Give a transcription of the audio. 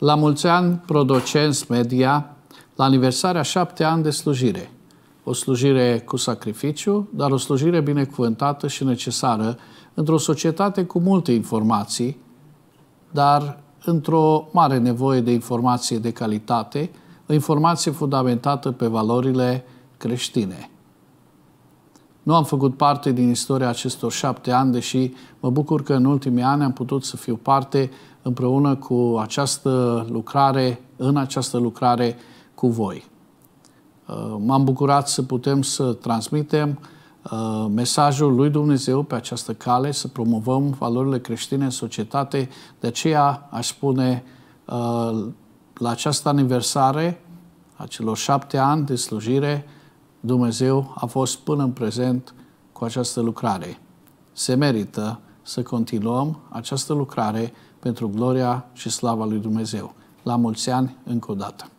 La mulți ani, Prodocens Media, la aniversarea șapte ani de slujire. O slujire cu sacrificiu, dar o slujire binecuvântată și necesară într-o societate cu multe informații, dar într-o mare nevoie de informație de calitate, o informație fundamentată pe valorile creștine. Nu am făcut parte din istoria acestor șapte ani, deși mă bucur că în ultimii ani am putut să fiu parte împreună cu această lucrare, în această lucrare cu voi. Uh, m-am bucurat să putem să transmitem uh, mesajul lui Dumnezeu pe această cale, să promovăm valorile creștine în societate. De aceea, aș spune, uh, la această aniversare a celor șapte ani de slujire, Dumnezeu a fost până în prezent cu această lucrare. Se merită să continuăm această lucrare pentru gloria și slava lui Dumnezeu. La mulți ani încă o dată!